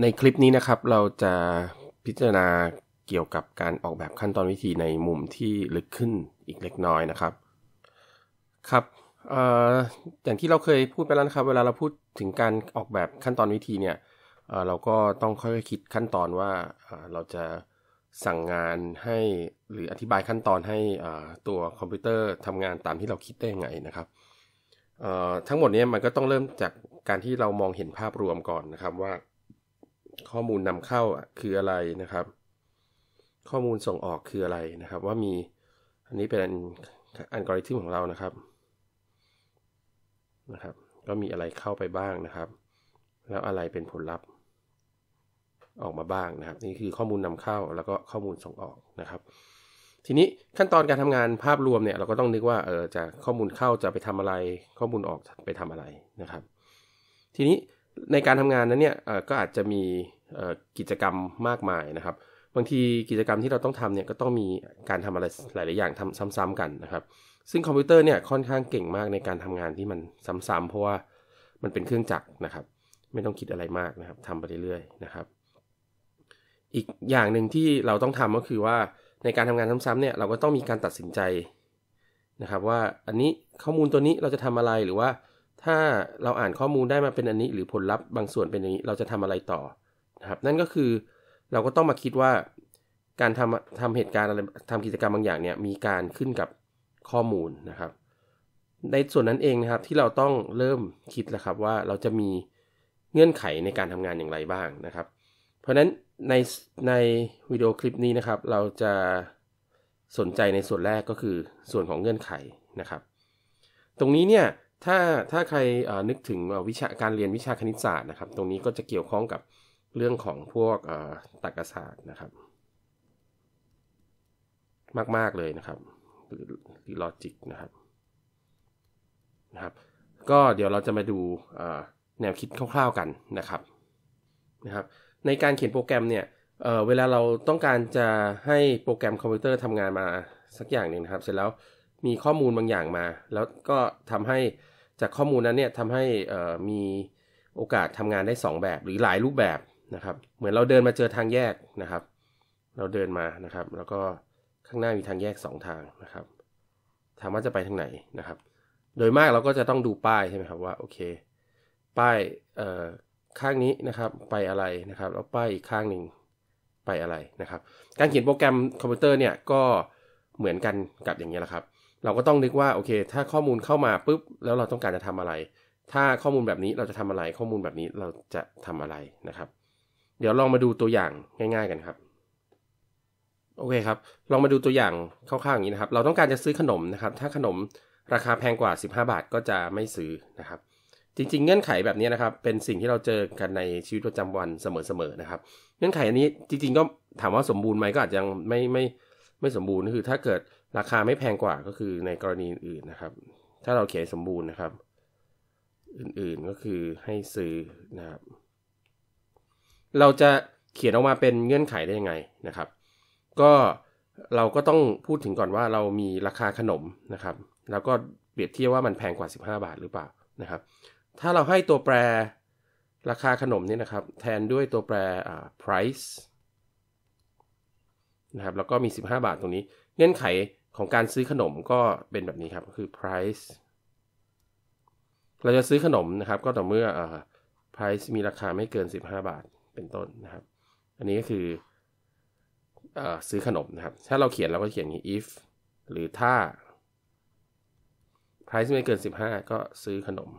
ในคลิปนี้นะครับเราจะพิจารณาเกี่ยวกับการออกแบบขั้นตอนวิธีในมุมที่ลึกขึ้นอีกเล็กน้อยนะครับครับออย่างที่เราเคยพูดไปแล้วนะครับ เวลาเราพูดถึงการออกแบบขั้นตอนวิธีเนี่ยเเราก็ต้องค่อยๆคิดขั้นตอนว่าเราจะสั่งงานให้หรืออธิบายขั้นตอนให้ตัวคอมพิวเตอร์ทำงานตามที่เราคิดได้ยังไงนะครับทั้งหมดนี้มันก็ต้องเริ่มจากการที่เรามองเห็นภาพรวมก่อนนะครับว่าข้อมูลนำเข้า คืออะไรนะครับ ข้อมูลส่งออกคืออะไรนะครับ ว่ามี อันนี้เป็นอันกริทึมของเรานะครับนะครับ ก็มีอะไรเข้าไปบ้างนะครับ แล้วอะไรเป็นผลลัพธ์ ออกมาบ้างนะครับ นี่คือข้อมูลนำเข้าแล้วก็ข้อมูลส่งออกนะครับ ทีนี้ขั้นตอนการทำงานภาพรวมเนี่ย เราก็ต้องนึกว่าเออจะข้อมูลเข้าจะไปทำอะไร ข้อมูลออกไปทำอะไรนะครับ ทีนี้ในการทำงานนั้นเนี่ยก็อาจจะมีกิจกรรมมากมายนะครับ บางทีกิจกรรมที่เราต้องทำเนี่ยก็ต้องมีการทำอะไรหลาย ๆ อย่างทำซ้ำๆกันนะครับ ซึ่งคอมพิวเตอร์เนี่ยค่อนข้างเก่งมากในการทำงานที่มันซ้ำ ๆ เพราะว่ามันเป็นเครื่องจักรนะครับ ไม่ต้องคิดอะไรมากนะครับทำไปเรื่อย ๆ นะครับ อีกอย่างหนึ่งที่เราต้องทำก็คือว่าในการทำงานซ้ำๆเนี่ยเราก็ต้องมีการตัดสินใจนะครับ ว่าอันนี้ข้อมูลตัวนี้เราจะทำอะไรหรือว่าถ้าเราอ่านข้อมูลได้มาเป็นอันนี้ หรือผลลัพธ์บางส่วนเป็นอย่างนี้ เราจะทำอะไรต่อนะครับ นั่นก็คือเราก็ต้องมาคิดว่า การทำทำเหตุการณ์อะไรทำกิจกรรมบางอย่างเนี่ยมีการขึ้นกับข้อมูลนะครับ ในส่วนนั้นเองนะครับที่เราต้องเริ่มคิดแล้วครับว่าเราจะมีเงื่อนไขในการทำงานอย่างไรบ้างนะครับ เพราะฉะนั้นในในวิดีโอคลิปนี้นะครับ เราจะสนใจในส่วนแรกก็คือ ส่วนของเงื่อนไขนะครับ ตรงนี้เนี่ยถ้าถ้าใครนึกถึงวิชาการเรียนวิชาคณิตศาสตร์นะครับ ตรงนี้ก็จะเกี่ยวข้องกับเรื่องของพวกตรรกศาสตร์นะครับ มากมากเลยนะครับลอจิกนะครับนะครับ ก็เดี๋ยวเราจะมาดูแนวคิดคร่าวๆกันนะครับนะครับ ในการเขียนโปรแกรมเนี่ยเเวลาเราต้องการจะให้โปรแกรมคอมพิวเตอร์ทำงานมาสักอย่างหนึ่งนะครับ เสร็จแล้วมีข้อมูลบางอย่างมา แล้วก็ทำให้ากข้อมูลนั้นเนี่ยทำให้มีโอกาสทำงานได้ 2 แบบ หรือหลายรูปแบบนะครับ เหมือนเราเดินมาเจอทางแยกนะครับ เราเดินมานะครับ แล้วก็ข้างหน้ามีทางแยก 2 ทางนะครับถามว่าจะไปทางไหนนะครับ โดยมากเราก็จะต้องดูป้ายใช่ไหมครับว่าโอเค ป้ายข้างนี้นะครับไปอะไรนะครับแล้วป้ายอีกข้างหนึ่งไปอะไรนะครับ การเขียนโปรแกรมคอมพิวเตอร์เนี่ยก็เหมือนกันกับอย่างนี้แหละครับเราก็ต้องนึกว่าโอเค ถ้าข้อมูลเข้ามาปุ๊บแล้วเราต้องการจะทำอะไร ถ้าข้อมูลแบบนี้เราจะทำอะไร ข้อมูลแบบนี้เราจะทำอะไรนะครับ เดี๋ยวลองมาดูตัวอย่างง่าย ๆกันครับ โอเคครับลองมาดูตัวอย่างคร่าวๆอย่างนี้นะครับ เราต้องการจะซื้อขนมนะครับ ถ้าขนมราคาแพงกว่า 15 บาทก็จะไม่ซื้อนะครับ จริง ๆ เงื่อนไขแบบนี้นะครับ เป็นสิ่งที่เราเจอกันในชีวิตประจำวันเสมอๆนะครับ เงื่อนไขอันนี้จริงๆ ก็ถามว่าสมบูรณ์ไหมก็อาจจะยังไม่ไม่ไม่สมบูรณ์คือถ้าเกิดราคาไม่แพงกว่าก็คือในกรณีอื่นนะครับ ถ้าเราเขียนสมบูรณ์นะครับ อื่นๆก็คือให้ซื้อนะครับ เราจะเขียนออกมาเป็นเงื่อนไขได้ยังไงนะครับ ก็เราก็ต้องพูดถึงก่อนว่าเรามีราคาขนมนะครับ แล้วก็เปรียบเทียบว่ามันแพงกว่า 15 บาทหรือเปล่านะครับ ถ้าเราให้ตัวแปรราคาขนมนี่นะครับ แทนด้วยตัวแปร price นะครับ แล้วก็มี 15 บาทตรงนี้เงื่อนไขของการซื้อขนมก็เป็นแบบนี้ครับก็คือ price เราจะซื้อขนมนะครับ ก็ต่อเมื่อ price มีราคาไม่เกิน 15 บาทเป็นต้นนะครับ อันนี้ก็คืออซื้อขนมนะครับ ถ้าเราเขียนเราก็เขียนอย่างนี้ if หรือถ้า price ไม่เกิน 15 ก็ซื้อขนม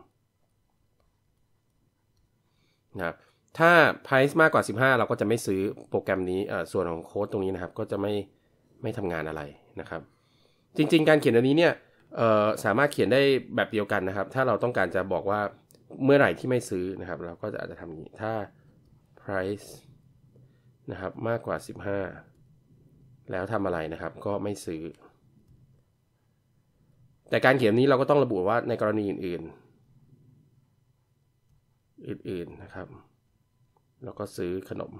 นะครับ ถ้า price มากกว่า 15 เราก็จะไม่ซื้อโปรแกรมนี้ส่วนของโค้ดตรงนี้นะครับ ก็จะไม่ไม่ทำงานอะไรนะครับจริง ๆการเขียนอันนี้เนี่ยสามารถเขียนได้แบบเดียวกันนะครับ ถ้าเราต้องการจะบอกว่าเมื่อไหร่ที่ไม่ซื้อนะครับ เราก็จะอาจจะทำอย่างนี้ถ้า price นะครับ มากกว่า15แล้วทำอะไรนะครับ ก็ไม่ซื้อ แต่การเขียนนี้เราก็ต้องระบุว่าในกรณีอื่น ๆ อื่นๆนะครับแล้วก็ซื้อขนม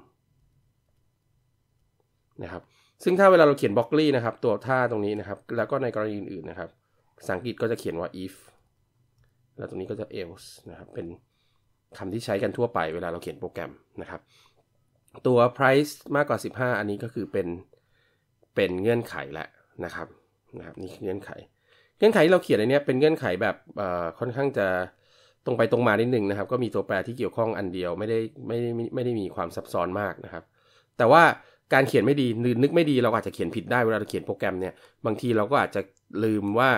นะครับซึ่งถ้าเวลาเราเขียนบล็อกลี่นะครับตัวท่าตรงนี้นะครับแล้วก็ในกรณีอื่นๆนะครับภาษาอังกฤษก็จะเขียนว่า if แล้วตรงนี้ก็จะ else นะครับเป็นคำที่ใช้กันทั่วไป เวลาเราเขียนโปรแกรมนะครับ ตัว price มากกว่า15อันนี้ก็คือเป็นเป็นเงื่อนไขแหละนะครับนะครับนี่เงื่อนไข เงื่อนไขที่เราเขียนในนี้เป็นเงื่อนไขแบบค่อนข้างจะตรงไปตรงมานิดหนึ่งนะครับ ก็มีตัวแปรที่เกี่ยวข้องอันเดียวไม่ได้ไม่ได้ไม่ได้มีความซับซ้อนมากนะครับ แต่ว่าการเขียนไม่ดีนึกไม่ดีเราอาจจะเขียนผิดได้เวลาเราเขียนโปรแกรมเนี่ยบางทีเราก็อาจจะลืมว่า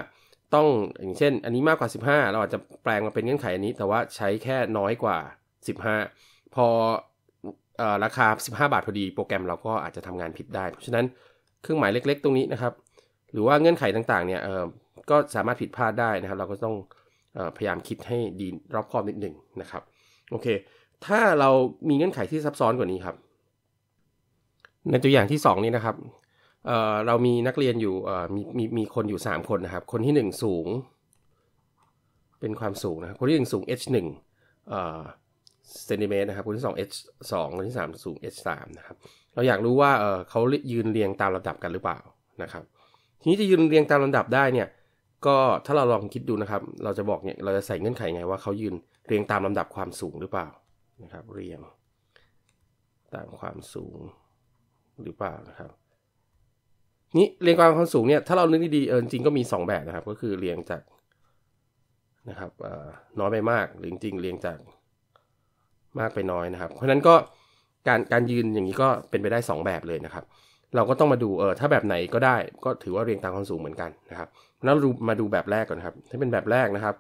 ต้องอย่างเช่น อันนี้มากกว่า 15 เราอาจจะแปลงมาเป็นเงื่อนไขอันนี้ แต่ว่าใช้แค่น้อยกว่า 15 พออราคา 15 บาทพอดีโปรแกรมเราก็อาจจะทำงานผิดได้เพราะฉะนั้นเครื่องหมายเล็ก ๆ ตรงนี้นะครับหรือว่าเงื่อนไขต่างๆเนี่ยก็สามารถผิดพลาดได้นะครับ เราก็ต้องพยายามคิดให้ดีรอบคอบนิดหนึ่งนะครับโอเคถ้าเรามีเงื่อนไขที่ซับซ้อนกว่านี้ครับในตัวอย่างที่ 2 นี้นะครับเเรามีนักเรียนอยู่มีมีมีคนอยู่3คนนะครับ คนที่1สูงเป็นความสูงนะครับคนที่1สูง h 1เซนติเมตรนะครับ คนที่ 2 h 2คนที่ 3 สูง h 3นะครับ เราอยากรู้ว่าเเขายืนเรียงตามลำดับกันหรือเปล่านะครับ ทีนี้จะยืนเรียงตามลำดับได้เนี่ยก็ถ้าเราลองคิดดูนะครับ เราจะบอกเนี่ยเราจะใส่เงื่อนไขไงว่าเขายืนเรียงตามลำดับความสูงหรือเปล่านะครับเรียงตามความสูงหรือเปล่านะครับ นี่เรียงความความสูงเนี่ยถ้าเรานึกดีๆเออจริงก็มี 2 แบบนะครับ ก็คือเรียงจาก นะครับน้อยไปมากหรือจริงเรียงจาก มากไปน้อยนะครับ เพราะนั้นก็การการยืนอย่างนี้ก็เป็นไปได้ 2 แบบเลยนะครับ เราก็ต้องมาดูเออถ้าแบบไหนก็ได้ ก็ถือว่าเรียงตามความสูงเหมือนกันนะครับแล้วมาดูแบบแรกก่อนครับถ้าเป็นแบบแรกนะครับ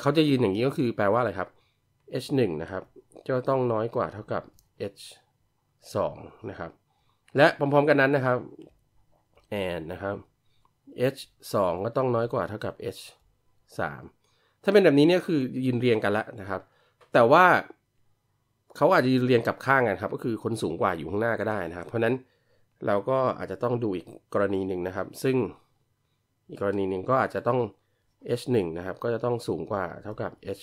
เขาจะยืนอย่างนี้ก็คือแปลว่าอะไรครับ h 1นะครับจะต้องน้อยกว่าเท่ากับ h 2นะครับและพร้อมๆกันนั้นนะครับ and นะครับ h 2ก็ต้องน้อยกว่าเท่ากับ h 3 ถ้าเป็นแบบนี้เนี่ยคือยืนเรียงกันแล้วนะครับแต่ว่าเขาอาจจะยืนเรียงกับข้างกันครับก็คือคนสูงกว่าอยู่ข้างหน้าก็ได้นะครับเพราะนั้นเราก็อาจจะต้องดูอีกกรณีหนึ่งนะครับ ซึ่งอีกกรณีหนึ่งก็อาจจะต้อง h 1นะครับก็จะต้องสูงกว่าเท่ากับ h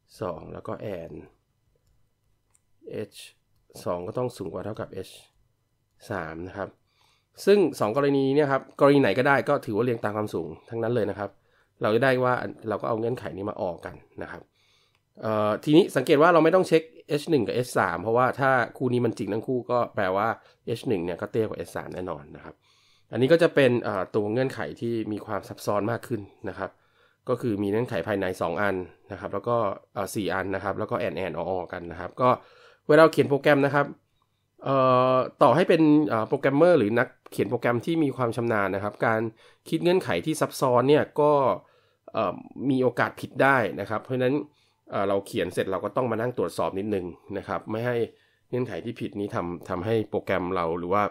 2แล้วก็ and h 2ก็ต้องสูงกว่าเท่ากับ h 3นะครับซึ่ง 2 กรณีเนี่ยครับกรณีไหนก็ได้ก็ถือว่าเรียงตามความสูงทั้งนั้นเลยนะครับ เราจะได้ว่าเราก็เอาเงื่อนไขนี้มาออกกันนะครับทีนี้สังเกตว่าเราไม่ต้องเช็ค h1 กับ h3 เพราะว่าถ้าคู่นี้มันจริงทั้งคู่ก็แปลว่า h1 เนี่ยก็เตี้ยกว่า h3 แน่นอนนะครับ อันนี้ก็จะเป็นตัวเงื่อนไขที่มีความซับซ้อนมากขึ้นนะครับ ก็คือมีเงื่อนไขภายใน 2 อันนะครับ แล้วก็สี่อันนะครับแล้วก็แอนแอนออกันนะครับ ก็เวลาเขียนโปรแกรมนะครับต่อให้เป็นโปรแกรมเมอร์หรือนักเขียนโปรแกรมที่มีความชำนาญนะครับ การคิดเงื่อนไขที่ซับซ้อนเนี่ยก็มีโอกาสผิดได้นะครับ เพราะนั้นเราเขียนเสร็จเราก็ต้องมานั่งตรวจสอบนิดนึงนะครับ ไม่ให้เงื่อนไขที่ผิดนี้ทำทำให้โปรแกรมเราหรือว่า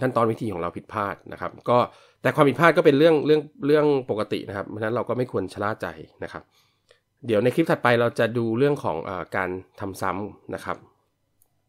ขั้นตอนวิธีของเราผิดพลาดนะครับ ก็แต่ความผิดพลาดก็เป็นเรื่องเรื่องเรื่องปกตินะครับเพราะนั้นเราก็ไม่ควรชะล่าใจนะครับ เดี๋ยวในคลิปถัดไปเราจะดูเรื่องของอการทำซ้ำนะครับ